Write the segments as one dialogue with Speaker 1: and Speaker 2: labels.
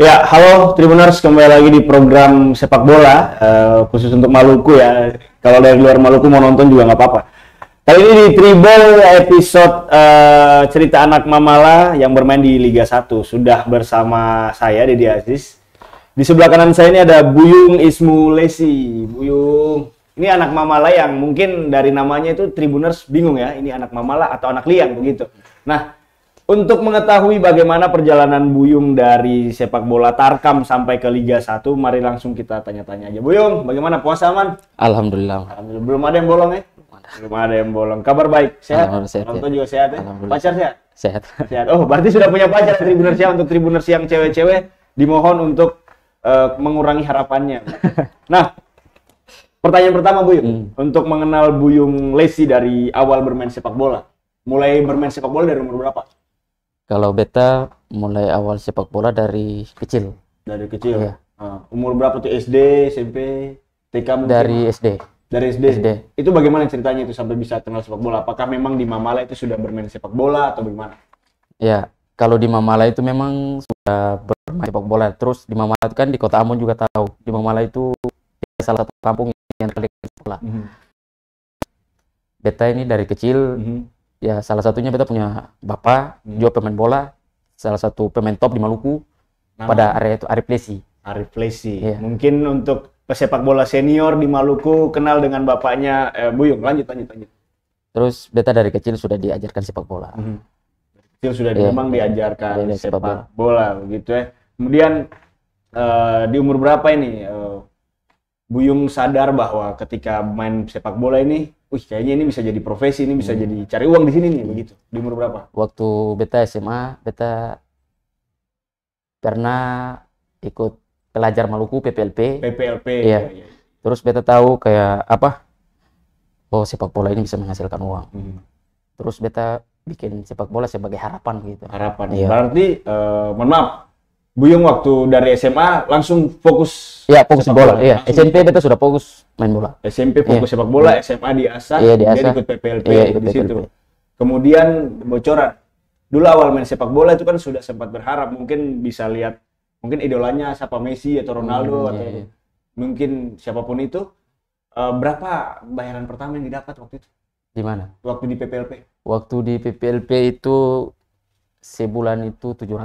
Speaker 1: Ya, halo Tribuners, kembali lagi di program sepak bola uh, khusus untuk Maluku ya. Kalau dari luar Maluku mau nonton juga nggak apa-apa. Kali ini di Tribal episode uh, cerita anak Mamala yang bermain di Liga 1 sudah bersama saya Dedi Aziz. Di sebelah kanan saya ini ada Buyung Ismulesi. Buyung, ini anak Mamala yang mungkin dari namanya itu Tribuners bingung ya, ini anak Mamala atau anak liang begitu. Nah, untuk mengetahui bagaimana perjalanan Buyung dari sepak bola Tarkam sampai ke Liga 1, mari langsung kita tanya-tanya aja. Buyung, bagaimana puasa aman? Alhamdulillah. Alhamdulillah. Belum ada yang bolong ya? Belum ada yang bolong. Kabar baik, sehat? sehat Nonton ya. juga sehat ya? Pacar sehat? Sehat. Sehat. Oh, berarti sudah punya pacar Tribuner Siang untuk Tribuner yang cewek-cewek dimohon untuk uh, mengurangi harapannya. nah, pertanyaan pertama Buyung, hmm. untuk mengenal Buyung Lesi dari awal bermain sepak bola. Mulai bermain sepak bola dari umur berapa?
Speaker 2: Kalau beta mulai awal sepak bola dari kecil.
Speaker 1: Dari kecil. ya. Uh, umur berapa tuh SD, SMP, TK mungkin? Dari SD. Dari SD. SD. Itu bagaimana ceritanya itu sampai bisa kenal sepak bola? Apakah memang di Mamala itu sudah bermain sepak bola atau bagaimana?
Speaker 2: Ya, kalau di Mamala itu memang sudah bermain sepak bola. Terus di Mamala itu kan di Kota Amun juga tahu. Di Mamala itu salah satu kampung yang terkenal sepak bola. Mm -hmm. Beta ini dari kecil mm -hmm ya salah satunya kita punya bapak hmm. juga pemain bola salah satu pemain top di Maluku Nama? pada area itu Arif Lesi Arif Lesi ya.
Speaker 1: mungkin untuk pesepak bola senior di Maluku kenal dengan bapaknya eh, Buyung lanjut lanjut lanjut
Speaker 2: terus beta dari kecil sudah diajarkan sepak bola hmm.
Speaker 1: dari kecil sudah ya. memang diajarkan ya, sepak, sepak bola. bola begitu ya kemudian uh, di umur berapa ini uh, Buyung sadar bahwa ketika main sepak bola ini wih kayaknya ini bisa jadi profesi, ini bisa hmm. jadi cari uang di sini nih begitu. Di umur berapa?
Speaker 2: Waktu beta SMA, beta karena ikut pelajar Maluku PPLP. PPLP. Iya. Ya, ya. Terus beta tahu kayak apa? Oh, sepak bola ini bisa menghasilkan uang. Hmm. Terus
Speaker 1: beta bikin sepak bola sebagai harapan gitu. Harapan. Iya. Berarti uh, mohon maaf Buyung waktu dari SMA langsung fokus
Speaker 2: ya fokus sepak bola. bola. Iya, SMP
Speaker 1: itu sudah fokus main bola. SMP iya. fokus iya. sepak bola, sma iya. SMA asa iya, di asa. ikut PPLP iya, ikut di PPLP. situ. Kemudian bocoran. Dulu awal main sepak bola itu kan sudah sempat berharap mungkin bisa lihat mungkin idolanya siapa Messi atau Ronaldo hmm, iya, atau iya. mungkin siapapun itu. Eh, berapa bayaran pertama yang didapat waktu itu? Di mana? Waktu di PPLP.
Speaker 2: Waktu di PPLP itu sebulan itu 700.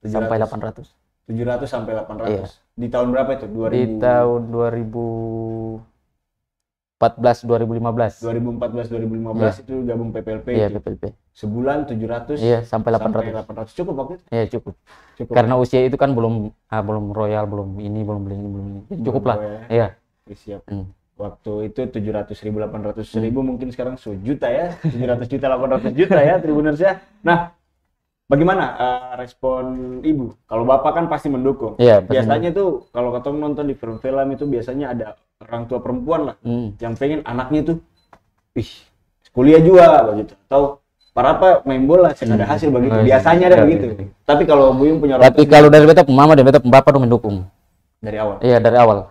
Speaker 2: 700. sampai 800.
Speaker 1: 700 sampai 800. Iya. Di tahun berapa itu? 2000... Di tahun
Speaker 2: 2014
Speaker 1: 2015.
Speaker 2: 2014 2015 iya. itu gabung PPLP. Iya, itu. PPLP.
Speaker 1: Sebulan 700 Iya, sampai 800. Sampai 800. Cukup waktu itu? Iya, cukup. cukup. Karena ya?
Speaker 2: usia itu kan belum ah, belum royal, belum ini, belum beli ini, belum ini. Cukup belum lah. Ya. Iya.
Speaker 1: Ya, siap. Hmm waktu itu 700 ribu 800 hmm. ribu hmm. mungkin sekarang sejuta ya 700 juta 800 juta ya Tribuners ya nah Bagaimana uh, respon ibu? Kalau bapak kan pasti mendukung. Iya, biasanya itu kalau ketemu nonton di film-film itu biasanya ada orang tua perempuan lah hmm. yang pengen anaknya tuh, ih kuliah juga begitu. Atau para apa main bola sih ada hmm. hasil begitu. Biasanya ada iya, begitu. Iya, iya. Tapi kalau yang punya Tapi kalau dari beta
Speaker 2: mama dan beta bapak tuh mendukung. Dari awal. Iya, dari awal.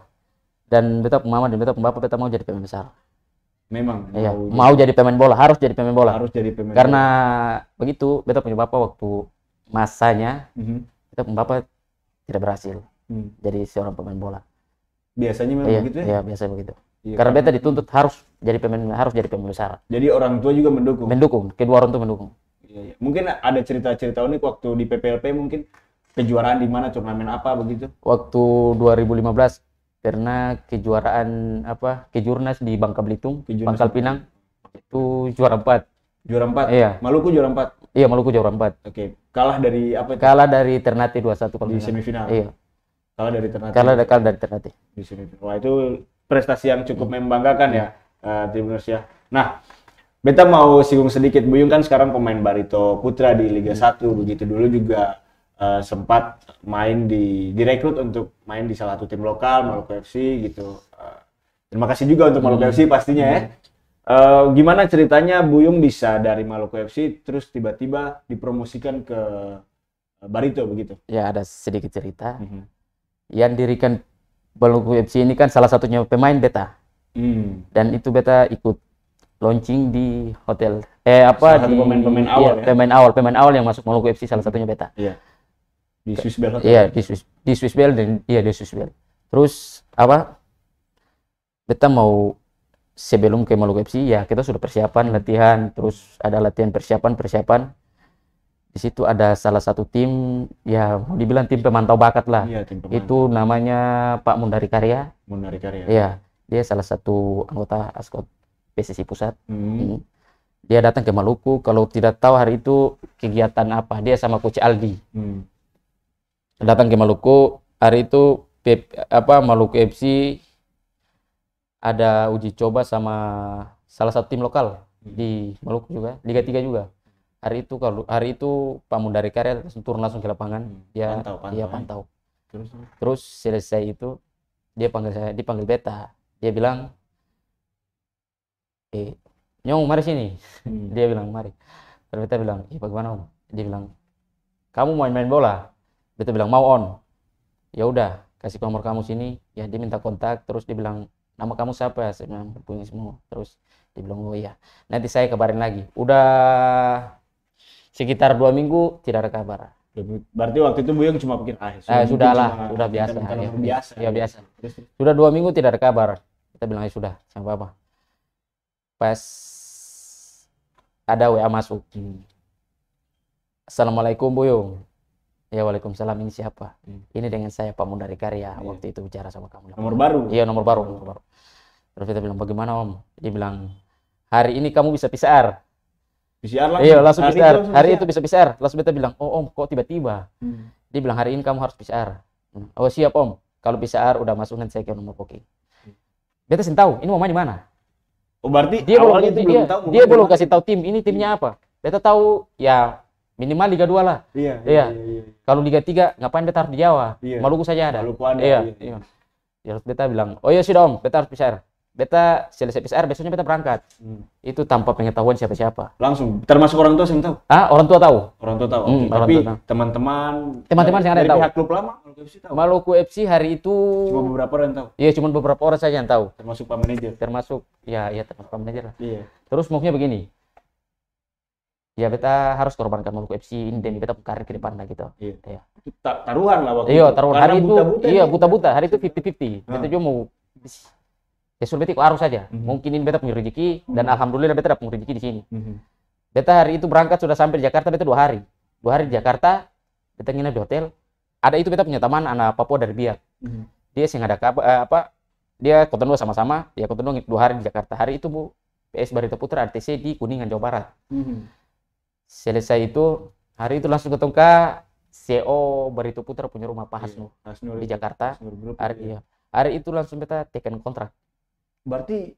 Speaker 2: Dan beta mama dan beta bapak betul mau jadi pemain besar.
Speaker 1: Memang iya. mau, mau jadi
Speaker 2: pemain bola, harus jadi pemain bola. Harus jadi pemain. Karena bola. begitu beta punya bapak waktu masanya mm -hmm. bapak tidak berhasil mm. jadi seorang pemain bola.
Speaker 1: Biasanya memang iya, begitu ya? Iya, biasa
Speaker 2: begitu. Iya, karena, karena beta dituntut harus jadi pemain harus jadi pemain besar.
Speaker 1: Jadi orang tua juga mendukung. Mendukung,
Speaker 2: kedua orang tua mendukung.
Speaker 1: Iya, iya. Mungkin ada cerita-cerita unik waktu di PPLP mungkin kejuaraan di mana turnamen apa begitu?
Speaker 2: Waktu 2015 karena kejuaraan apa kejurnas di Bangka Belitung kejurnas. Bangkal Pinang itu juara empat
Speaker 1: juara empat iya Maluku juara empat
Speaker 2: iya Maluku juara empat oke
Speaker 1: kalah dari apa itu?
Speaker 2: kalah dari Ternate dua
Speaker 1: satu di semifinal iya kalah dari Ternate kalah, kalah dari Ternate di semifinal wah itu prestasi yang cukup hmm. membanggakan ya iya. eh, timnas ya nah Beta mau singgung sedikit Buyung kan sekarang pemain barito putra di Liga 1 hmm. begitu dulu juga uh, sempat main di direkrut untuk main di salah satu tim lokal Maluku FC gitu. Uh, terima kasih juga untuk Maluku hmm. FC pastinya ya. hmm. ya. Uh, gimana ceritanya Buyung bisa dari Maluku FC terus tiba-tiba dipromosikan ke Barito begitu? Ya
Speaker 2: ada sedikit cerita. Hmm. Yang dirikan Maluku FC ini kan salah satunya pemain beta. Hmm. Dan itu beta ikut launching di hotel eh apa salah di pemain-pemain iya, awal ya, ya? pemain awal pemain awal yang masuk Maluku FC salah satunya beta. Yeah di Swiss Bell kan? iya di Swiss di Swiss Bell dan iya di Swiss Bell terus apa beta mau sebelum ke Maluku FC ya kita sudah persiapan latihan terus ada latihan persiapan persiapan di situ ada salah satu tim ya mau dibilang tim pemantau bakat lah iya, tim pemantau. itu namanya Pak Mundari Karya
Speaker 1: Mundari Karya iya
Speaker 2: dia salah satu anggota Askot PSSI pusat hmm. Hmm dia datang ke Maluku kalau tidak tahu hari itu kegiatan apa dia sama coach Aldi hmm datang ke Maluku hari itu apa Maluku FC ada uji coba sama salah satu tim lokal di Maluku juga Liga 3 juga hari itu kalau hari itu Pak Mundari Karya langsung turun langsung ke lapangan hmm, dia pantau, pantau, dia ya. pantau terus terus selesai itu dia panggil saya dipanggil beta dia bilang eh nyong mari sini hmm. dia bilang mari terus beta bilang iya bagaimana om dia bilang kamu mau main bola beta bilang mau on ya udah kasih nomor kamu sini ya dia minta kontak terus dia bilang nama kamu siapa saya bilang punya semua terus dia bilang oh iya nanti saya kabarin lagi udah sekitar dua minggu tidak ada kabar
Speaker 1: berarti waktu itu Buyung cuma pikir ah eh, sudah lah sudah biasa ya, biasa ya, biasa
Speaker 2: sudah dua minggu tidak ada kabar kita bilang ya sudah sama apa pas ada WA masuk hmm. Assalamualaikum Buyung Ya Waalaikumsalam ini siapa? Hmm. Ini dengan saya Pak Mundari Karya yeah. waktu itu bicara sama kamu. Nomor baru. Iya nomor baru, nomor baru. Terus kita bilang bagaimana Om? Dia bilang hari ini kamu bisa PCR.
Speaker 1: PCR lah. Iya langsung hari PCR. Itu langsung hari itu bisa
Speaker 2: PCR. Langsung beta bilang, "Oh Om, kok tiba-tiba?" Hmm. Dia bilang, "Hari ini kamu harus PCR." Oh siap Om. Kalau PCR udah masuk nanti saya ke nomor booking. Hmm. Beta sih tahu ini mau main di mana. Oh berarti dia belum, itu dia, belum tahu. Dia belum kasih tahu tim ini timnya hmm. apa. Beta tahu ya minimal Liga 2 lah. Iya. Iya. iya, iya, iya. Kalau Liga 3 ngapain beta harus di Jawa? Iya. Maluku saja ada. Maluku ada. Iya. iya. iya. Ya, beta bilang, "Oh iya sih dong, beta harus PCR." Beta selesai PCR, besoknya beta berangkat. Hmm. Itu tanpa pengetahuan siapa-siapa.
Speaker 1: Langsung termasuk orang tua saya tahu. Ah, orang tua tahu. Orang tua tahu. Hmm, okay. Tapi
Speaker 2: teman-teman teman-teman yang ada tahu. Pihak klub lama Maluku FC tahu. Maluku FC hari itu cuma beberapa orang tahu. Iya, cuma beberapa orang saja yang tahu.
Speaker 1: Termasuk Pak Manajer. Termasuk
Speaker 2: ya, iya termasuk Pak Manajer lah. Iya. Terus maksudnya begini, ya beta harus korbankan Maluku FC ini demi beta karir ke depan lah gitu. Iya. Gitu ya.
Speaker 1: Taruhan lah waktu iya, taruhan. Hari itu. Buta -buta iya,
Speaker 2: buta-buta. Hari itu 50-50. Beta juga mau ya sudah harus saja. -hmm. Mungkin ini beta punya rezeki dan mhm. alhamdulillah beta dapat rezeki di sini. Mm -hmm. Beta hari itu berangkat sudah sampai di Jakarta beta dua hari. Dua hari di Jakarta beta nginep di hotel. Ada itu beta punya teman anak Papua dari Biak. Mm -hmm. Dia sih ada eh, apa dia ketemu sama-sama, dia ya, ketemu Dua hari di Jakarta. Hari itu Bu PS Barito Putra RTC di Kuningan Jawa Barat. -hmm selesai itu hari itu langsung ketemu ke CEO Barito Putra punya rumah Pak iya, Hasnu di Jakarta hari, iya. iya. hari itu langsung kita tekan kontrak
Speaker 1: berarti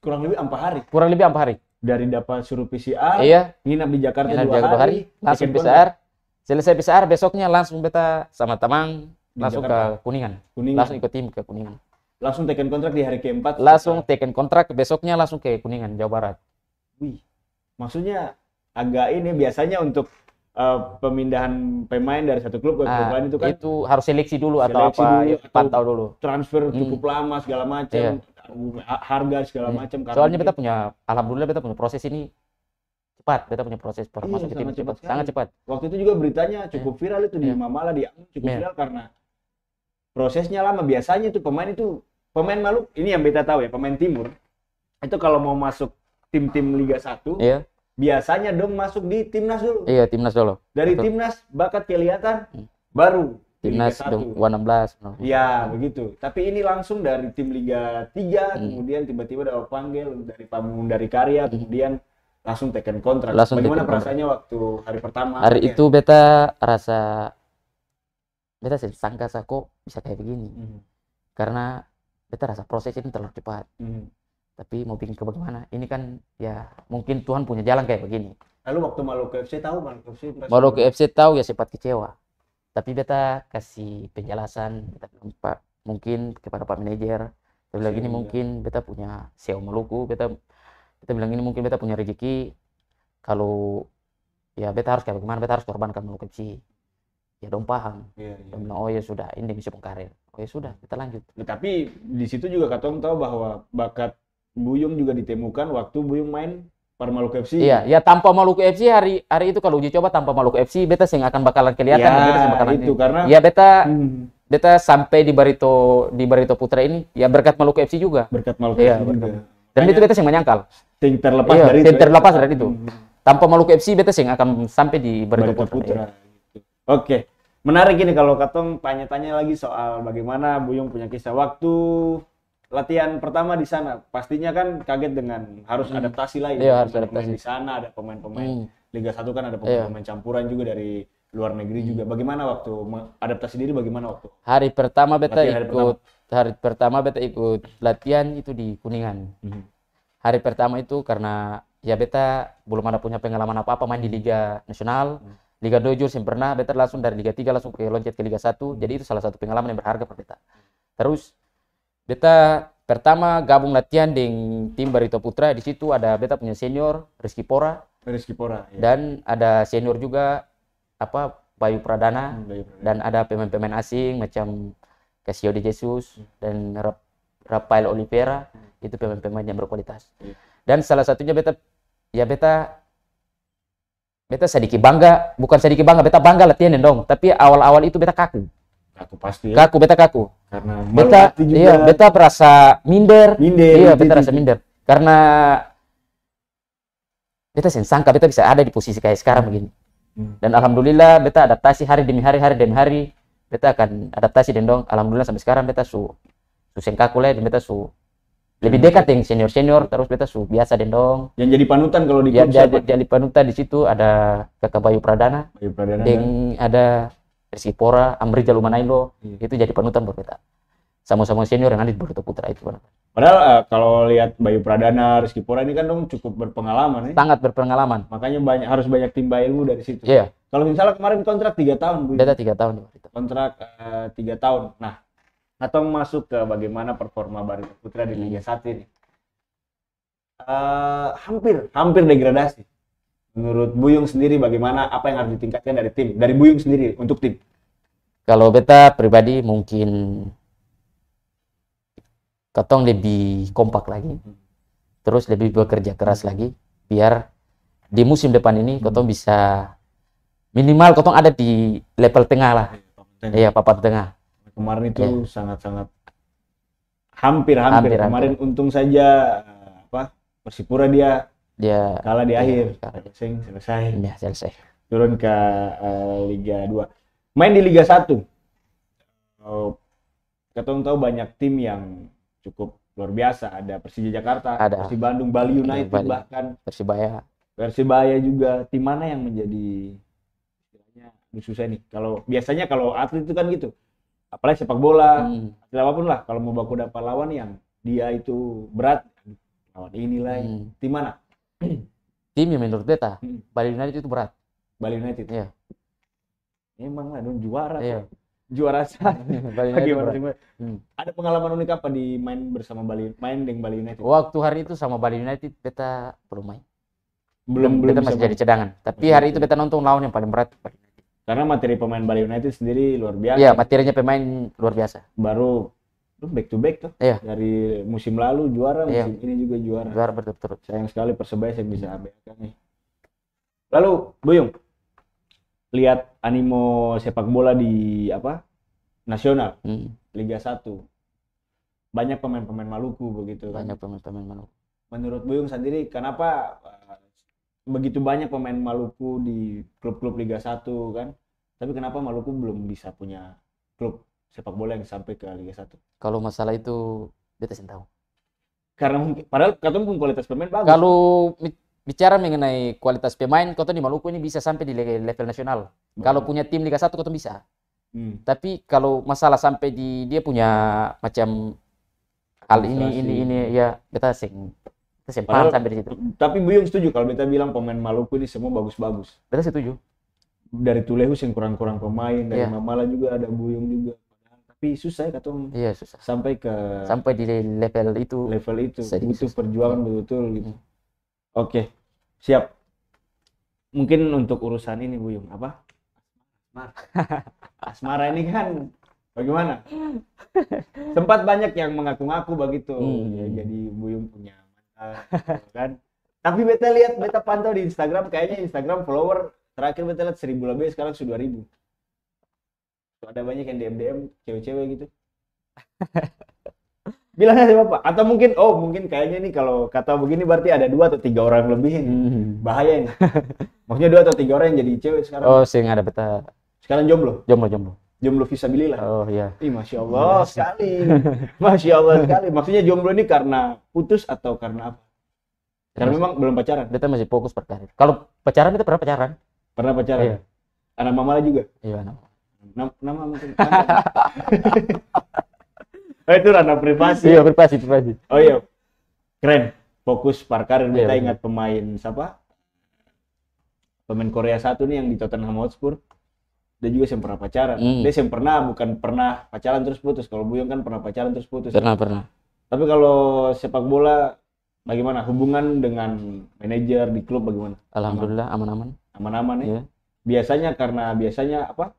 Speaker 1: kurang lebih empat hari kurang lebih empat hari dari dapat suruh PCR iya nginap di Jakarta nginap dua, hari, hari, hari langsung PCR kontrak. selesai PCR besoknya langsung
Speaker 2: beta sama teman langsung Jakarta. ke Kuningan. Kuningan langsung ikut tim ke Kuningan
Speaker 1: langsung teken kontrak di
Speaker 2: hari keempat langsung teken kontrak besoknya langsung ke Kuningan Jawa Barat
Speaker 1: wih maksudnya agak ini biasanya untuk uh, pemindahan pemain dari satu klub ke klub ah, lain itu kan itu
Speaker 2: harus seleksi dulu seleksi apa dulu, ya, pantau dulu
Speaker 1: transfer hmm. cukup lama segala macam iya. harga segala hmm. macam soalnya kita
Speaker 2: punya alhamdulillah kita punya proses ini cepat kita punya proses performa iya, sangat cepat, cepat sangat cepat
Speaker 1: waktu itu juga beritanya iya. cukup viral itu di iya. Mamala di Amun cukup viral karena prosesnya lama biasanya tuh pemain itu pemain malu ini yang beta tahu ya pemain timur itu kalau mau masuk tim-tim Liga 1 iya biasanya dong masuk di timnas dulu.
Speaker 2: Iya, timnas dulu. Dari Betul. timnas
Speaker 1: bakat kelihatan hmm. baru timnas dong
Speaker 2: 16.
Speaker 1: Iya, begitu. Tapi ini langsung dari tim Liga 3 hmm. kemudian tiba-tiba ada panggil dari Pamung dari Karya hmm. kemudian langsung teken kontrak. Langsung Bagaimana perasaannya waktu hari pertama? Hari ya? itu
Speaker 2: beta rasa beta sih sangka kok bisa kayak begini. Hmm. Karena beta rasa proses ini terlalu cepat. Hmm tapi mau bikin ke bagaimana ini kan ya mungkin Tuhan punya jalan kayak begini
Speaker 1: lalu waktu malu ke FC tahu malu ke
Speaker 2: FC tahu ya sempat kecewa tapi beta kasih penjelasan beta bilang pak mungkin kepada pak manajer beta bilang ini iya. mungkin beta punya SEO Maluku beta beta bilang ini mungkin beta punya rezeki kalau ya beta harus kayak bagaimana beta harus korbankan Maluku FC ya dong paham ya, ya. bilang oh ya sudah ini bisa pengkarir oh
Speaker 1: ya sudah kita lanjut nah, tapi di situ juga katong tahu bahwa bakat Buyung juga ditemukan waktu Buyung main per Maluku FC. Iya, ya
Speaker 2: tanpa Maluku FC hari hari itu kalau uji coba tanpa Maluku FC beta sih akan bakalan kelihatan ya, beta bakalan itu ini. karena ya beta hmm. beta sampai di Barito di Barito Putra ini ya berkat Maluku FC juga. Berkat Maluku ya, FC juga. Dan Hanya, itu beta sih menyangkal. Ting terlepas iya, dari ting itu. Ya. terlepas dari itu. Hmm. Tanpa Maluku FC beta sih akan sampai di Barito, Barito Putra. Putra. Ya. Oke. Menarik ini kalau
Speaker 1: Katong tanya-tanya lagi soal bagaimana Buyung punya kisah waktu, latihan pertama di sana pastinya kan kaget dengan harus hmm. adaptasi lagi ya, iya, harus adaptasi di sana ada pemain-pemain hmm. Liga Satu kan ada iya. pemain-pemain ya. campuran juga dari luar negeri juga hmm. bagaimana waktu adaptasi diri bagaimana waktu
Speaker 2: hari pertama beta latihan ikut hari pertama. hari pertama beta ikut latihan itu di Kuningan hmm. hari pertama itu karena ya beta belum ada punya pengalaman apa-apa main di Liga Nasional hmm. Liga Dojo yang pernah beta langsung dari Liga 3 langsung ke loncat ke Liga 1 jadi itu salah satu pengalaman yang berharga buat beta terus beta pertama gabung latihan di tim Barito Putra di situ ada beta punya senior Rizky Pora
Speaker 1: Rizky Pora
Speaker 2: iya. dan ada senior juga apa Bayu Pradana, hmm, Bayu dan ada pemain-pemain asing macam Casio De Jesus hmm. dan Rafael Oliveira hmm. itu pemain-pemain yang berkualitas hmm. dan salah satunya beta ya beta beta sedikit bangga bukan sedikit bangga beta bangga latihan dong tapi awal-awal itu beta kaku kaku pasti ya. kaku beta kaku karena beta iya, juga. iya beta merasa minder minder iya beta rasa minder karena beta sen sangka beta bisa ada di posisi kayak sekarang hmm. begini hmm. dan alhamdulillah beta adaptasi hari demi hari hari demi hari beta akan adaptasi dan dong alhamdulillah sampai sekarang beta su su sengkaku lah dan beta su lebih dekat yang senior senior terus beta su biasa dong
Speaker 1: yang jadi panutan kalau di yang jadi,
Speaker 2: panutan di situ ada kakak Bayu Pradana Bayu ada Persipora, Amri Jalumanailo hmm. Iya. itu jadi panutan kita. Sama-sama senior yang ada di Borweta Putra itu.
Speaker 1: Padahal uh, kalau lihat Bayu Pradana, Rizky Pora ini kan dong cukup berpengalaman ya. Sangat berpengalaman. Makanya banyak harus banyak timba ilmu dari situ. Iya. Yeah. Kalau misalnya kemarin kontrak tiga tahun, Bu. Data 3 tahun. Kontrak eh, tiga uh, tahun. Nah, atau masuk ke bagaimana performa Barito Putra di Liga 1 ini. Uh, hampir, hampir degradasi Menurut Buyung sendiri bagaimana apa yang harus ditingkatkan dari tim? Dari Buyung sendiri untuk tim.
Speaker 2: Kalau beta pribadi mungkin ketong lebih kompak lagi. Hmm. Terus lebih bekerja keras lagi biar di musim depan ini hmm. ketong bisa minimal ketong ada di level tengah lah. Iya, iya papan tengah.
Speaker 1: Kemarin itu iya. sangat-sangat ya. hampir-hampir kemarin hampir. untung saja apa Persipura dia dia iya, kalah di akhir Sing, selesai ya selesai turun ke uh, Liga 2 main di Liga 1 oh, ketemu tahu banyak tim yang cukup luar biasa ada Persija Jakarta ada Persib Bandung Bali iya, United Bali. bahkan Persibaya Persibaya juga tim mana yang menjadi istilahnya susah nih kalau biasanya kalau atlet itu kan gitu apalagi sepak bola hmm. atlet apapun lah kalau mau baku dapat lawan yang dia itu berat lawan ini hmm. tim mana
Speaker 2: tim yang menurut beta
Speaker 1: hmm. Bali United itu berat Bali United iya emang lah dong juara iya. Juara juara saat bagaimana sih hmm. ada pengalaman unik apa di main bersama Bali main dengan Bali United waktu hari itu sama Bali United beta belum
Speaker 2: main belum belum beta masih jadi cadangan tapi hari itu beta
Speaker 1: nonton lawan yang paling berat karena materi pemain Bali United sendiri luar biasa iya materinya pemain luar biasa baru lu back to back tuh iya. dari musim lalu juara iya. musim ini juga juara juara betul sayang sekali persebaya saya bisa abaikan nih lalu Boyong lihat animo sepak bola di apa nasional hmm. Liga 1 banyak pemain-pemain Maluku begitu kan. banyak pemain-pemain Maluku menurut Boyong sendiri kenapa eh, begitu banyak pemain Maluku di klub-klub Liga 1 kan tapi kenapa Maluku belum bisa punya klub sepak bola yang sampai ke Liga 1?
Speaker 2: Kalau masalah itu beta sih
Speaker 1: tahu. Karena mungkin padahal kata mungkin kualitas pemain bagus. Kalau
Speaker 2: bicara mengenai kualitas pemain, kota di Maluku ini bisa sampai di level nasional. Hmm. Kalau punya tim Liga 1 kota bisa. Hmm. Tapi kalau masalah sampai di dia punya macam hal ini ini ini ya beta sing kita
Speaker 1: sing sampai di situ. Tapi Buyung setuju kalau kita bilang pemain Maluku ini semua bagus-bagus. Beta setuju. Dari Tulehus yang kurang-kurang pemain, dari yeah. Mamala juga ada Buyung juga tapi susah ya katong iya susah sampai ke sampai di level itu level itu Sedih butuh susah. perjuangan betul-betul gitu. hmm. oke okay. siap mungkin untuk urusan ini Bu Yung apa asmara asmara ini kan bagaimana sempat banyak yang mengaku-ngaku begitu hmm. ya, jadi Bu Yung punya gitu kan tapi beta lihat beta pantau di Instagram kayaknya Instagram follower terakhir beta lihat seribu lebih sekarang sudah ribu ada banyak yang DM DM cewek-cewek gitu bilang aja bapak atau mungkin oh mungkin kayaknya nih kalau kata begini berarti ada dua atau tiga orang lebih ini hmm. bahaya ini maksudnya dua atau tiga orang yang jadi cewek sekarang oh
Speaker 2: sih nggak ada peta eh. sekarang jomblo jomblo jomblo
Speaker 1: jomblo visabilillah oh iya Ih, masya allah ya, sekali masya allah sekali maksudnya jomblo ini karena putus atau karena apa karena masih, memang belum pacaran kita masih fokus berkarir kalau
Speaker 2: pacaran itu pernah pacaran pernah pacaran iya.
Speaker 1: anak mama juga iya anak nama, mungkin oh, itu ranah privasi iya privasi privasi oh iya keren fokus parkar kita iya, ingat pemain siapa pemain Korea satu nih yang di Tottenham Hotspur dia juga sempat pernah pacaran mm. dia sempat pernah bukan pernah pacaran terus putus kalau Buyong kan pernah pacaran terus putus pernah pernah tapi kalau sepak bola bagaimana hubungan dengan manajer di klub bagaimana alhamdulillah aman-aman aman-aman ya yeah. biasanya karena biasanya apa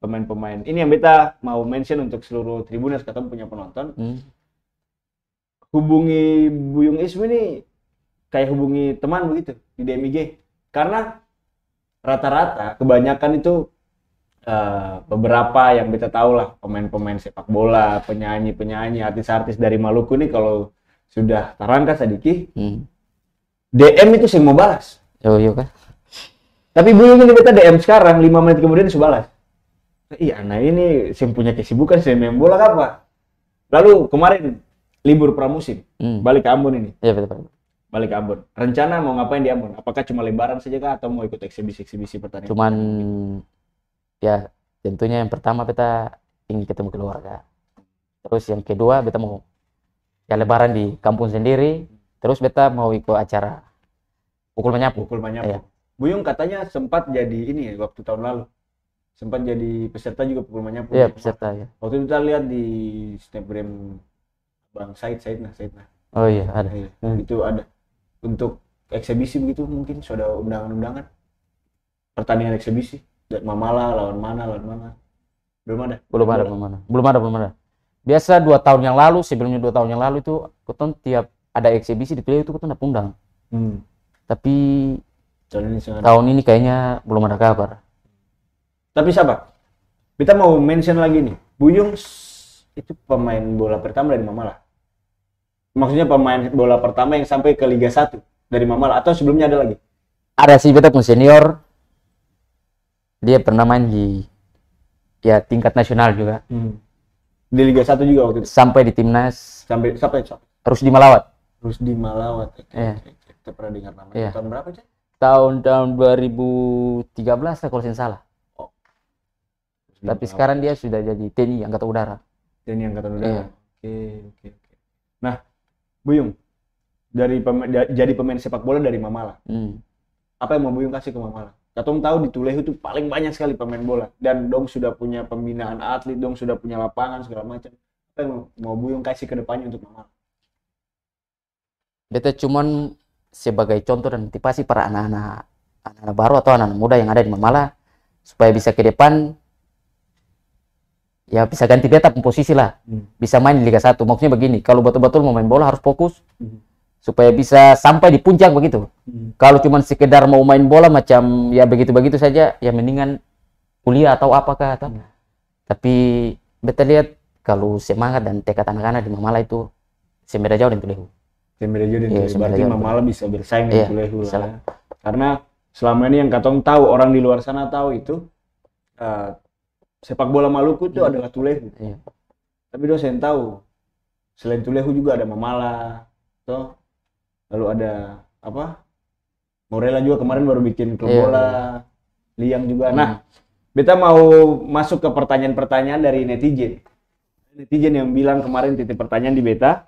Speaker 1: pemain-pemain ini yang beta mau mention untuk seluruh Tribuners katanya punya penonton hmm. hubungi Buyung Ismi ini kayak hubungi teman begitu di DMIG karena rata-rata kebanyakan itu uh, beberapa yang beta tahu lah pemain-pemain sepak bola penyanyi-penyanyi artis-artis dari Maluku ini kalau sudah terangkat sedikit hmm. DM itu sih mau balas yo yo kan? tapi Buyung ini beta DM sekarang lima menit kemudian sudah balas iya nah ini saya punya kesibukan saya main bola apa kan, lalu kemarin libur pramusim hmm. balik ke Ambon ini iya betul, betul balik ke Ambon rencana mau ngapain di Ambon apakah cuma lebaran saja kah atau mau ikut eksibisi-eksibisi pertandingan? cuman
Speaker 2: ya tentunya yang pertama kita ingin ketemu keluarga terus yang kedua kita mau ya lebaran di kampung sendiri terus beta mau ikut acara pukul menyapu pukul menyapu ya.
Speaker 1: Buyung katanya sempat jadi ini waktu tahun lalu sempat jadi peserta juga punya yeah, peserta ya. Waktu itu kita lihat di Snapgram Bang Said, Said nah, Said nah. Oh iya, ada. Iya, hmm. Itu ada untuk eksebisi begitu mungkin sudah undangan-undangan pertandingan eksebisi dan Mamala lawan mana lawan mana belum ada belum ada belum ada
Speaker 2: belum ada belum ada biasa dua tahun yang lalu sebelumnya dua tahun yang lalu itu keton tiap ada eksebisi di itu keton dapat undang hmm. tapi
Speaker 1: tahun ini, tahun
Speaker 2: ini kayaknya belum ada kabar
Speaker 1: tapi siapa? kita mau mention lagi nih. Buyung itu pemain bola pertama dari Mamala. Maksudnya pemain bola pertama yang sampai ke Liga 1 dari Mamala atau sebelumnya ada lagi? Ada
Speaker 2: sih kita pun senior. Dia pernah main di ya tingkat nasional juga. Hmm.
Speaker 1: Di Liga 1 juga waktu itu. Sampai di timnas. Sampai sampai
Speaker 2: Terus di Malawat. Terus di Malawat. Eh, yeah. Iya.
Speaker 1: Kita pernah dengar namanya. Yeah. Tahun berapa, sih?
Speaker 2: Tahun-tahun 2013 kalau saya salah. Tapi sekarang dia sudah jadi TNI Angkatan Udara. TNI Angkatan Udara. Iya.
Speaker 1: Oke, oke, oke. Nah, Buyung dari pemain, jadi pemain sepak bola dari Mamala. Hmm. Apa yang mau Buyung kasih ke Mamala? Katong tahu di Tulehu itu paling banyak sekali pemain bola dan Dong sudah punya pembinaan atlet, Dong sudah punya lapangan segala macam. Apa yang mau Buyung kasih ke depannya untuk Mamala?
Speaker 2: Beta cuman sebagai contoh dan motivasi para anak-anak anak-anak baru atau anak-anak muda yang ada di Mamala supaya bisa ke depan ya bisa ganti beta posisi lah hmm. bisa main di Liga 1 maksudnya begini kalau betul-betul mau main bola harus fokus hmm. supaya bisa sampai di puncak begitu hmm. kalau cuma sekedar mau main bola macam ya begitu-begitu saja ya mendingan kuliah atau apakah atau hmm. tapi beta lihat kalau semangat dan tekad anak-anak di Mamala itu sembeda jauh dan Tulehu
Speaker 1: sembeda jauh dan iya, Tulehu berarti Mamala bisa bersaing dengan iya, Tulehu lah ya. karena selama ini yang katong tahu orang di luar sana tahu itu eh, sepak bola Maluku itu yeah. Hmm. adalah Tulehu. Yeah. Tapi dosen tahu selain Tulehu juga ada Mamala, toh lalu ada apa? Morela juga kemarin baru bikin klub yeah. bola, iya. Liang juga. Mm. Nah, beta mau masuk ke pertanyaan-pertanyaan dari netizen. Netizen yang bilang kemarin titik pertanyaan di beta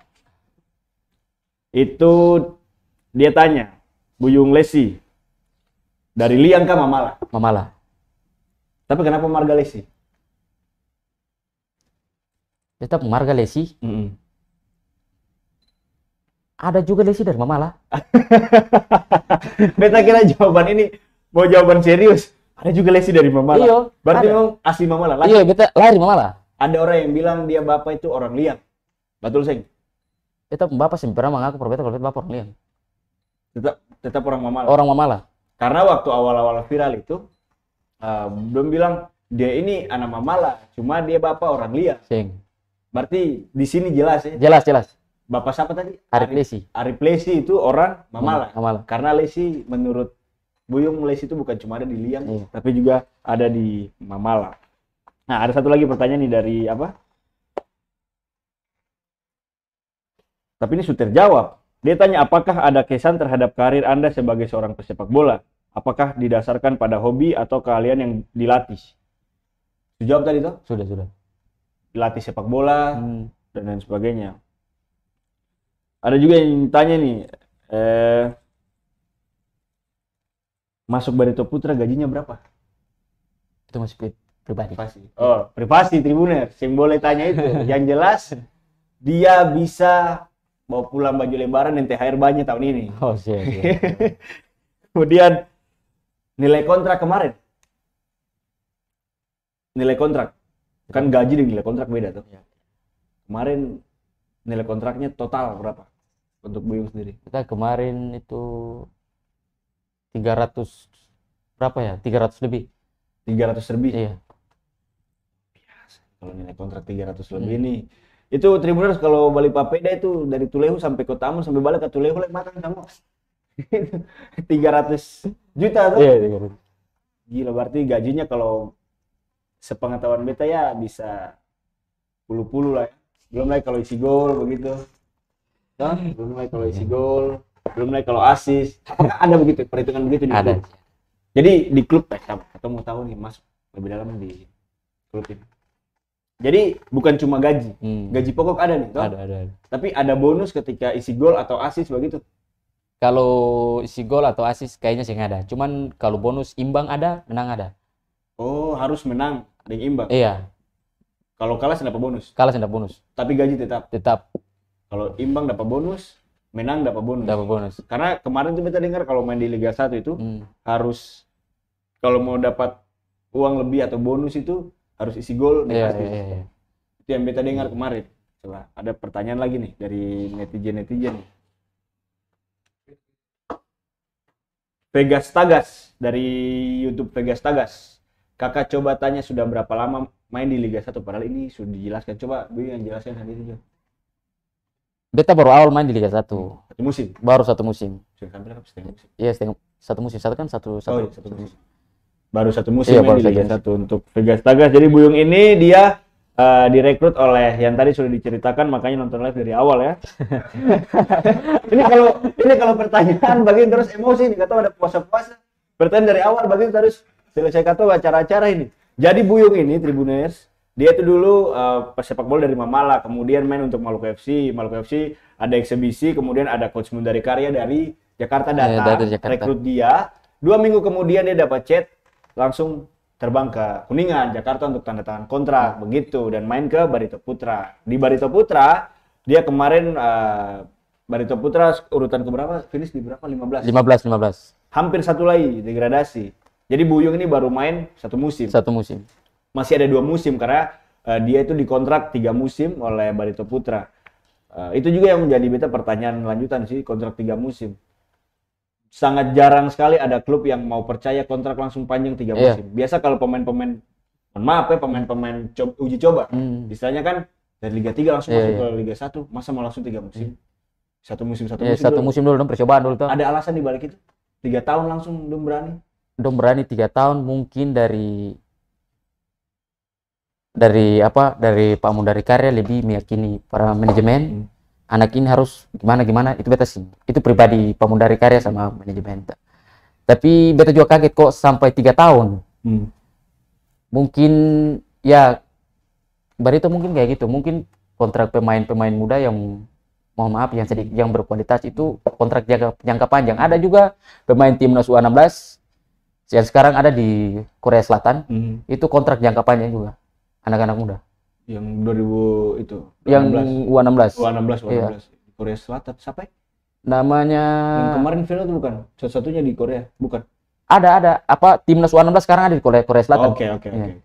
Speaker 1: itu dia tanya Buyung Lesi dari Liang ke Mamala? Mamala. Tapi kenapa Marga Lesi?
Speaker 2: tetap marga lesi. Mm -hmm. Ada juga lesi dari mamala.
Speaker 1: Beta kira jawaban ini mau jawaban serius. Ada juga lesi dari mamala. lah. Iya, Berarti memang asli mamala. lah. Iya, beta lari mamala. Ada orang yang bilang dia bapak itu orang liang. Betul, Seng? Tetap
Speaker 2: bapak sih pernah mengaku perbeta kalau bapak orang liang.
Speaker 1: Tetap tetap orang mamala. Orang mamala. Karena waktu awal-awal viral itu uh, belum bilang dia ini anak mamala, cuma dia bapak orang liang. Seng Berarti di sini jelas ya? Jelas, jelas. Bapak siapa tadi? Arif Lesi. Arif Lesi itu orang Mamala. Mamala. Karena Lesi menurut Buyung Lesi itu bukan cuma ada di Liang, iya. tapi juga ada di Mamala. Nah, ada satu lagi pertanyaan nih dari apa? Tapi ini sutir jawab. Dia tanya apakah ada kesan terhadap karir Anda sebagai seorang pesepak bola? Apakah didasarkan pada hobi atau keahlian yang dilatih? Sudah jawab tadi toh? Sudah, sudah dilatih sepak bola hmm. dan lain sebagainya. Ada juga yang tanya nih, eh, masuk Barito Putra gajinya berapa? Itu masih pri pribadi. Privasi. Oh, privasi Tribuner. Yang boleh tanya itu. yang jelas dia bisa bawa pulang baju lebaran dan THR banyak tahun ini.
Speaker 2: Oh, siap, siap.
Speaker 1: Kemudian nilai kontrak kemarin. Nilai kontrak kan gaji dan nilai kontrak beda tuh ya. kemarin nilai kontraknya total berapa untuk Buyung sendiri
Speaker 2: kita kemarin itu 300 berapa ya 300 lebih 300 lebih
Speaker 1: iya biasa kalau nilai kontrak 300 lebih hmm. nih itu tribuners kalau balik papeda itu dari Tulehu sampai ke Kotamun sampai balik ke Tulehu lagi makan kamu 300 juta tuh iya 300 gila berarti gajinya kalau sepengetahuan beta ya bisa puluh-puluh lah ya. belum lagi kalau isi gol begitu Hah? Hmm. belum lagi kalau isi iya. gol belum lagi kalau asis apakah ada begitu perhitungan begitu di ada jadi di klub ya eh, sama atau mau tahu nih mas lebih dalam di klub ini jadi bukan cuma gaji hmm. gaji pokok ada nih toh? ada, ada ada tapi ada bonus ketika isi gol atau asis begitu kalau isi gol atau asis kayaknya sih nggak ada
Speaker 2: cuman kalau bonus imbang ada menang ada
Speaker 1: oh harus menang ada yang imbang iya kalau kalah saya dapat bonus kalah saya dapat bonus tapi gaji tetap tetap kalau imbang dapat bonus menang dapat bonus dapat bonus karena kemarin tuh kita dengar kalau main di Liga 1 itu hmm. harus kalau mau dapat uang lebih atau bonus itu harus isi gol Iya. pasti. Iya, iya, iya. Itu yang beta dengar kemarin. Coba ada pertanyaan lagi nih dari netizen-netizen. Vegas Tagas dari YouTube Vegas Tagas. Kakak coba tanya sudah berapa lama main di Liga 1 padahal ini sudah dijelaskan. Coba gue yang jelaskan sendiri Jo. Beta baru awal
Speaker 2: main di Liga 1. Satu musim. Baru satu musim.
Speaker 1: Sudah sampai musim?
Speaker 2: Iya, satu musim. Satu kan satu
Speaker 1: oh, iya, satu musim. Baru satu musim iya, main baru di Liga 1 untuk Vegas Tagas. Jadi Buyung ini dia uh, direkrut oleh yang tadi sudah diceritakan makanya nonton live dari awal ya. ini kalau ini kalau pertanyaan bagian terus emosi nih tahu ada puasa-puasa. Pertanyaan dari awal bagian terus Selesai kata acara-acara ini. Jadi Buyung ini Tribuners, dia itu dulu uh, pesepak bola dari Mamala, kemudian main untuk Maluku FC. Maluku FC ada eksebisi, kemudian ada coach Mundari Karya dari Jakarta iya, datang, ya, dari Jakarta. rekrut dia. Dua minggu kemudian dia dapat chat, langsung terbang ke Kuningan, Jakarta untuk tanda tangan kontrak, hmm. begitu. Dan main ke Barito Putra. Di Barito Putra, dia kemarin uh, Barito Putra urutan keberapa? Finish di berapa? 15. 15, 15. Hampir satu lagi degradasi. Jadi Buyung ini baru main satu musim. Satu musim. Masih ada dua musim karena uh, dia itu dikontrak tiga musim oleh Barito Putra. Uh, itu juga yang menjadi beta pertanyaan lanjutan sih kontrak tiga musim. Sangat jarang sekali ada klub yang mau percaya kontrak langsung panjang tiga iya. musim. Yeah. Biasa kalau pemain-pemain, mohon maaf ya pemain-pemain co uji coba, mm. istilahnya kan dari Liga 3 langsung yeah, masuk yeah. ke Liga 1, masa mau langsung tiga musim? Mm satu musim satu yeah, musim satu dulu. musim dulu
Speaker 2: dong percobaan dulu tuh ada
Speaker 1: alasan di balik itu tiga tahun langsung belum berani
Speaker 2: dong berani tiga tahun mungkin dari dari apa dari Pak Mundari Karya lebih meyakini para manajemen hmm. anak ini harus gimana gimana itu beta sih itu pribadi Pak Mundari Karya sama manajemen tapi beta juga kaget kok sampai tiga tahun hmm. mungkin ya Barito mungkin kayak gitu mungkin kontrak pemain-pemain muda yang mohon maaf yang sedikit yang berkualitas itu kontrak jangka, jangka panjang ada juga pemain timnas U16 yang sekarang ada di Korea Selatan hmm. itu kontrak jangka panjang juga anak-anak
Speaker 1: muda yang 2000 itu yang U16 U16 U16 iya. Korea Selatan siapa ya? namanya yang kemarin final itu bukan satu-satunya di Korea bukan ada ada
Speaker 2: apa timnas U16 sekarang ada di Korea Korea Selatan oke oke oke iya.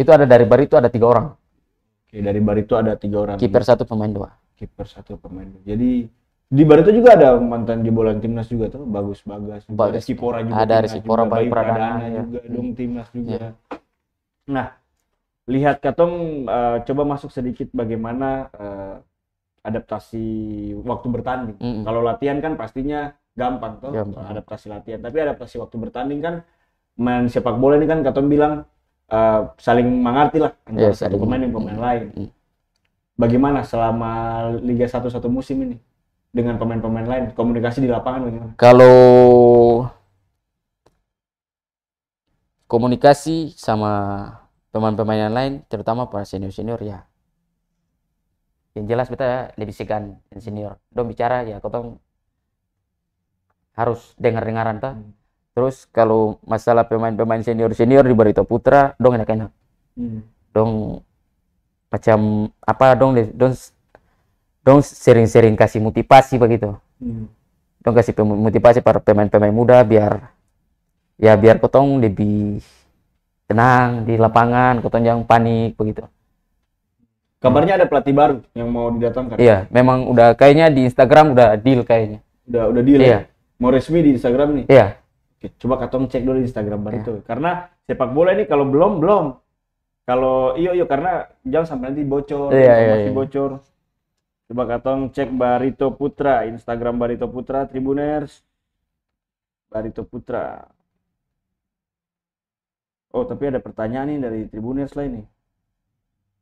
Speaker 2: itu ada dari barito ada tiga
Speaker 1: orang oke okay, dari barito ada tiga orang kiper satu pemain dua kiper satu pemain dua jadi di Barito juga ada mantan jebolan timnas juga tuh bagus bagus. ada Cipora juga ada Cipora Bayu Pradana ya. juga dong timnas juga yeah. nah lihat Katong uh, coba masuk sedikit bagaimana uh, adaptasi waktu bertanding mm -hmm. kalau latihan kan pastinya gampang tuh gampang. adaptasi latihan tapi adaptasi waktu bertanding kan main sepak bola ini kan Katong bilang uh, saling mengerti lah iya, antara yeah, satu pemain dan pemain mm -hmm. lain bagaimana selama Liga 1 satu musim ini dengan pemain-pemain lain komunikasi di lapangan bagaimana?
Speaker 2: Kalau komunikasi sama pemain-pemain yang lain terutama para senior-senior ya yang jelas kita lebih segan yang senior dong bicara ya kau harus dengar-dengaran ta hmm. terus kalau masalah pemain-pemain senior-senior di Barito Putra dong enak-enak hmm. dong macam apa dong dong dong sering-sering kasih motivasi begitu hmm. dong kasih motivasi para pemain-pemain muda biar ya biar potong lebih tenang di lapangan potong jangan panik begitu kabarnya
Speaker 1: ada pelatih baru yang mau didatangkan iya
Speaker 2: memang udah kayaknya di
Speaker 1: Instagram udah deal kayaknya
Speaker 2: udah udah deal iya. ya?
Speaker 1: mau resmi di Instagram nih iya Oke, coba katong cek dulu di Instagram baru iya. itu karena sepak bola ini kalau belum belum kalau iyo iyo karena jangan sampai nanti bocor iya, iya, masih iya. iya. bocor Coba katong cek Barito Putra, Instagram Barito Putra, Tribuners. Barito Putra. Oh, tapi ada pertanyaan nih dari Tribuners lain nih.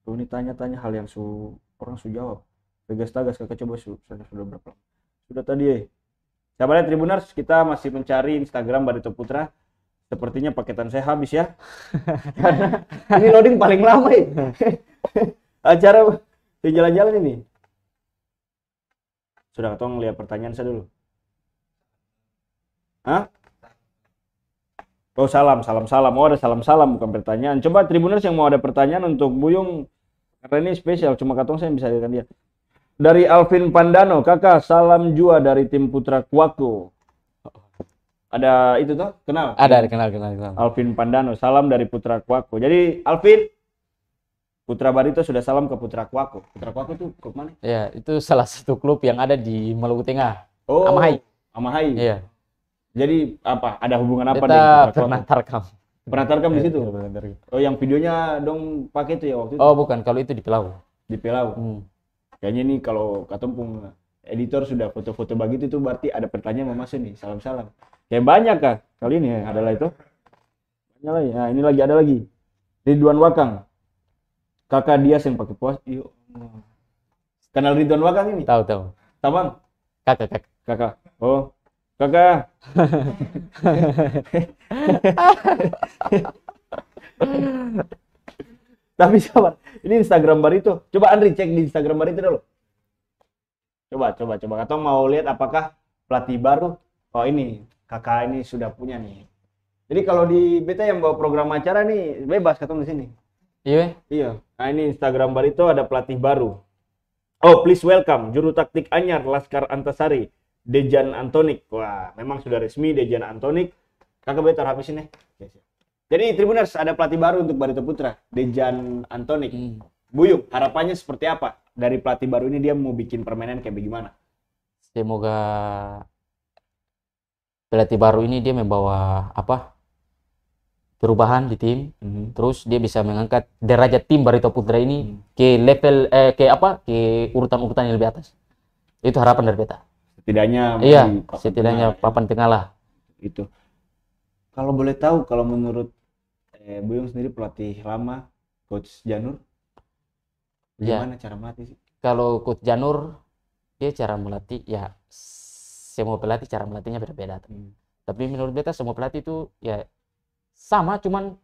Speaker 1: Tuh ini tanya-tanya hal yang su orang su jawab. tegas-tegas kakak coba su sudah berapa? Sudah tadi ya. Eh. lihat Tribuners, kita masih mencari Instagram Barito Putra. Sepertinya paketan saya habis ya. Karena ini loading paling lama ya. Acara jalan-jalan ini. Sudah ketong lihat pertanyaan saya dulu. Hah? Oh salam, salam, salam. Oh ada salam, salam bukan pertanyaan. Coba Tribuners yang mau ada pertanyaan untuk Buyung karena ini spesial. Cuma katong saya bisa lihat dia. Dari Alvin Pandano, kakak salam jua dari tim Putra Kuaku. Ada itu tuh kenal? Ada, kenal, kenal, kenal. Alvin Pandano, salam dari Putra Kuaku. Jadi Alvin, Putra Barito sudah salam ke Putra Kuako. Putra Kuako itu klub mana? Iya,
Speaker 2: itu salah satu klub yang ada di
Speaker 1: Maluku Tengah. Oh, Amahai. Amahai. Iya. Jadi apa? Ada hubungan apa Kita dengan Putra pernah tarkam. Pernah tarkam di situ? Iya, oh, yang videonya dong pakai itu ya waktu itu? Oh, bukan. Kalau itu di Pelau. Di Pelau. Hmm. Kayaknya nih kalau Katempung editor sudah foto-foto begitu itu berarti ada pertanyaan sama masuk nih. Salam-salam. Kayak banyak kah kali ini ya, adalah itu. Banyak lagi. Nah, ini lagi ada lagi. Ridwan Wakang kakak dia yang pakai puas iyo kenal Ridwan Wakang ini tahu tahu Tabang kakak kakak kakak oh kakak tapi coba ini Instagram baru itu coba Andri cek di Instagram baru itu dulu coba coba coba atau mau lihat apakah pelatih baru oh ini kakak ini sudah punya nih jadi kalau di beta yang bawa program acara nih bebas ketemu di sini Iya. Iya. Nah ini Instagram Barito ada pelatih baru. Oh, please welcome juru taktik Anyar Laskar Antasari, Dejan Antonik. Wah, memang sudah resmi Dejan Antonik. Kakak boleh taruh habisin ya. Jadi Tribuners ada pelatih baru untuk Barito Putra, Dejan Antonik. Hmm. Buyuk, harapannya seperti apa dari pelatih baru ini dia mau bikin permainan kayak bagaimana?
Speaker 2: Semoga pelatih baru ini dia membawa apa? perubahan di tim mm-hmm. terus dia bisa mengangkat derajat tim Barito Putra ini mm-hmm. ke level eh, ke apa ke urutan-urutan yang lebih atas itu harapan dari beta
Speaker 1: setidaknya iya papan setidaknya tengah, ya. papan tengah lah itu kalau boleh tahu kalau menurut eh, Buyung sendiri pelatih lama coach Janur iya. gimana cara melatih sih kalau coach Janur dia cara melatih
Speaker 2: ya semua pelatih cara melatihnya beda-beda hmm. tapi menurut beta semua pelatih itu ya sama cuman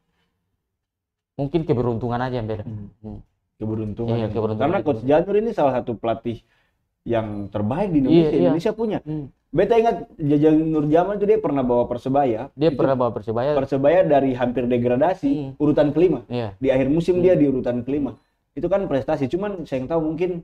Speaker 2: mungkin keberuntungan aja yang beda. Hmm. Hmm.
Speaker 1: Keberuntungan. Iya, ya. keberuntungan. Karena coach Janur ini salah satu pelatih yang terbaik di iya, Indonesia. Iya, iya. Indonesia punya. Hmm. Beta ingat Jajang Nur Jaman itu dia pernah bawa Persebaya. Dia itu pernah bawa Persebaya. Persebaya dari hampir degradasi hmm. urutan kelima. Iya. Di akhir musim hmm. dia di urutan kelima. Itu kan prestasi. Cuman saya yang tahu mungkin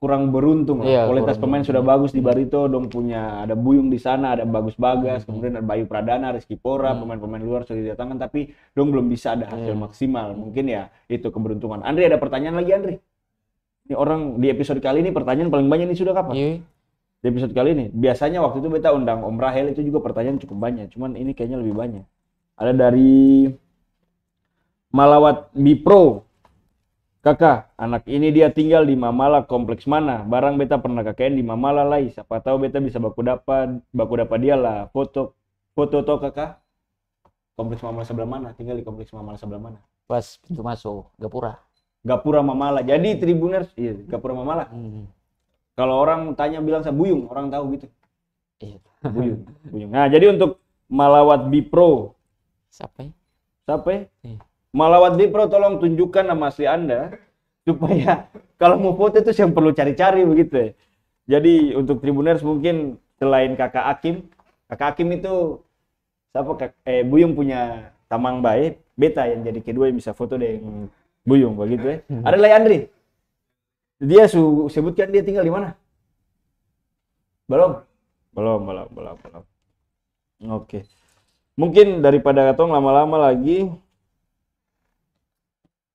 Speaker 1: kurang beruntung lah. Iya, Kualitas pemain beruntung. sudah bagus di Barito, dong punya ada Buyung di sana, ada Bagus Bagas, hmm. kemudian ada Bayu Pradana, Rizky Pora, hmm. pemain-pemain hmm. luar sudah didatangkan tapi dong belum bisa ada hasil hmm. maksimal. Mungkin ya itu keberuntungan. Andre ada pertanyaan lagi Andre? Ini orang di episode kali ini pertanyaan paling banyak ini sudah kapan? Yeah. Di episode kali ini. Biasanya waktu itu beta undang Om Rahel itu juga pertanyaan cukup banyak, cuman ini kayaknya lebih banyak. Ada dari Malawat Bipro Kakak, anak ini dia tinggal di Mamala kompleks mana? Barang beta pernah kakein di Mamala lah. Siapa tahu beta bisa baku dapat, baku dapat dia lah. Foto, foto toh kakak. Kompleks Mamala sebelah mana? Tinggal di kompleks Mamala sebelah mana? Pas pintu masuk, Gapura. Gapura Mamala. Jadi hmm. Tribuners, iya, Gapura Mamala. Hmm. Kalau orang tanya bilang saya Buyung, orang tahu gitu. Iya. Buyung, Buyung. Nah, jadi untuk Malawat Bipro. Siapa? Ya? Siapa? Ya? Iya. Malawat Dipro tolong tunjukkan nama asli Anda supaya kalau mau foto itu yang perlu cari-cari begitu ya. Jadi untuk Tribuners mungkin selain Kakak Akim, Kakak Akim itu siapa kak, eh Buyung punya Tamang baik, Beta yang jadi kedua yang bisa foto dengan Buyung begitu ya. Hmm. Ada lagi Andri. Dia su sebutkan dia tinggal di mana? Belum. Belum, belum, belum, belum. Oke. Mungkin daripada katong lama-lama lagi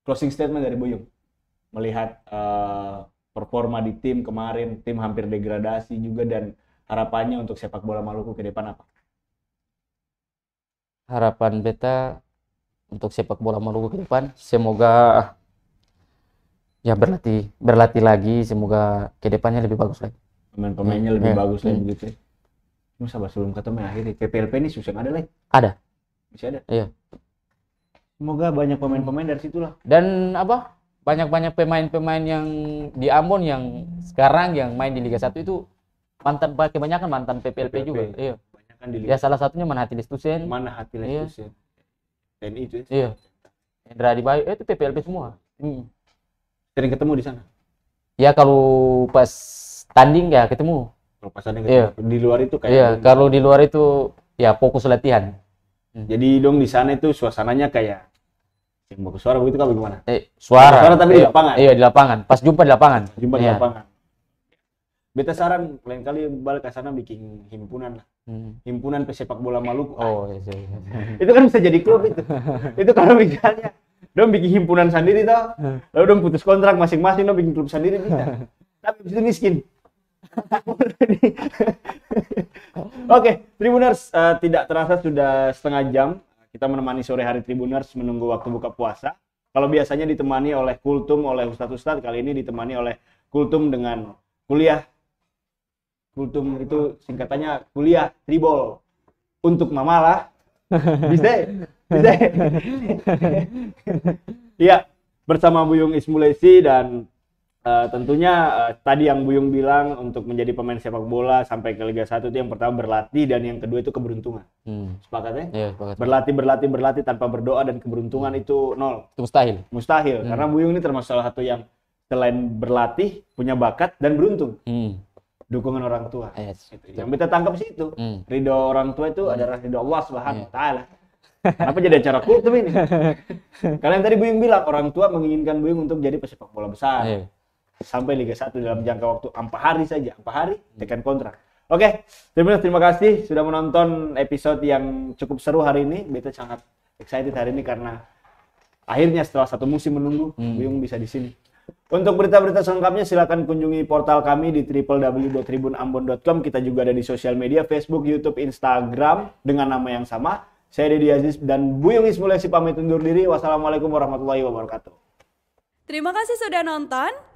Speaker 1: closing statement dari Buyung melihat uh, performa di tim kemarin, tim hampir degradasi juga dan harapannya untuk sepak bola Maluku ke depan apa?
Speaker 2: Harapan beta untuk sepak bola Maluku ke depan semoga ya berlatih berlatih lagi semoga ke depannya lebih bagus lagi. Pemain-pemainnya hmm, lebih hmm. bagus hmm. lagi
Speaker 1: gitu. ya. Masa sebelum ketemu ya, akhirnya PPLP ini susah ada lagi? Ada. Masih ada. Iya. Semoga banyak pemain-pemain dari situlah. Dan apa?
Speaker 2: Banyak-banyak pemain-pemain yang di Ambon yang sekarang yang main di Liga 1 itu mantan kebanyakan mantan PPLP, PPLP. juga. Iya. Kebanyakan di Liga. Ya salah satunya Manhati Lestusen. Manhati iya. Lestusen. Iya. TNI itu ya. Iya. Hendra Dibayu eh, itu PPLP semua. Hmm.
Speaker 1: Sering ketemu di sana.
Speaker 2: Ya kalau pas tanding ya ketemu.
Speaker 1: Kalau pas tanding Iya. Di luar itu kayak Iya, kalau
Speaker 2: di luar itu ya fokus latihan
Speaker 1: Hmm. Jadi dong di sana itu suasananya kayak yang bagus suara begitu kan bagaimana? Eh, suara. Suara tapi eh, di lapangan. Iya,
Speaker 2: di lapangan. Pas jumpa di lapangan. Jumpa di iya. lapangan.
Speaker 1: Beta saran lain kali balik ke sana bikin himpunan lah. Hmm. Himpunan pesepak bola Maluku. Oh, iya, iya. iya. itu kan bisa jadi klub itu. itu kalau misalnya dong bikin himpunan sendiri toh. Hmm. Lalu dong putus kontrak masing-masing dong bikin klub sendiri bisa. tapi itu miskin. Oke, okay, Tribuners, uh, tidak terasa sudah setengah jam kita menemani sore hari Tribuners menunggu waktu buka puasa. Kalau biasanya ditemani oleh kultum oleh ustadz ustadz, kali ini ditemani oleh kultum dengan kuliah. Kultum itu singkatannya kuliah tribol untuk mamalah.
Speaker 2: Bisa, bisa.
Speaker 1: Iya, bersama Buyung Ismulesi dan uh, tentunya uh, tadi yang Buyung bilang untuk menjadi pemain sepak bola sampai ke Liga 1 itu yang pertama berlatih dan yang kedua itu keberuntungan. Hmm. Sepakat ya? Iya, sepakat. Berlatih, berlatih, berlatih tanpa berdoa dan keberuntungan hmm. itu nol. Itu mustahil. Mustahil. Hmm. Karena Buyung ini termasuk salah satu yang selain berlatih, punya bakat dan beruntung. Hmm. Dukungan orang tua. Yes, gitu. Yang kita tangkap sih itu. Hmm. Ridho orang tua itu hmm. adalah ridho Allah Subhanahu yeah. taala. Kenapa jadi acara kultum ini? Kalian yang tadi Buyung bilang orang tua menginginkan Buyung untuk jadi pesepak bola besar. Yeah sampai Liga 1 dalam jangka waktu 4 hari saja, 4 hari hmm. tekan kontrak. Oke, okay, terima, kasih sudah menonton episode yang cukup seru hari ini. Beta sangat excited hari ini karena akhirnya setelah satu musim menunggu, hmm. Buyung bisa di sini. Untuk berita-berita selengkapnya silahkan kunjungi portal kami di www.tribunambon.com. Kita juga ada di sosial media Facebook, YouTube, Instagram dengan nama yang sama. Saya deddy Aziz dan Buyung Ismulesi pamit undur diri. Wassalamualaikum warahmatullahi wabarakatuh. Terima kasih sudah nonton.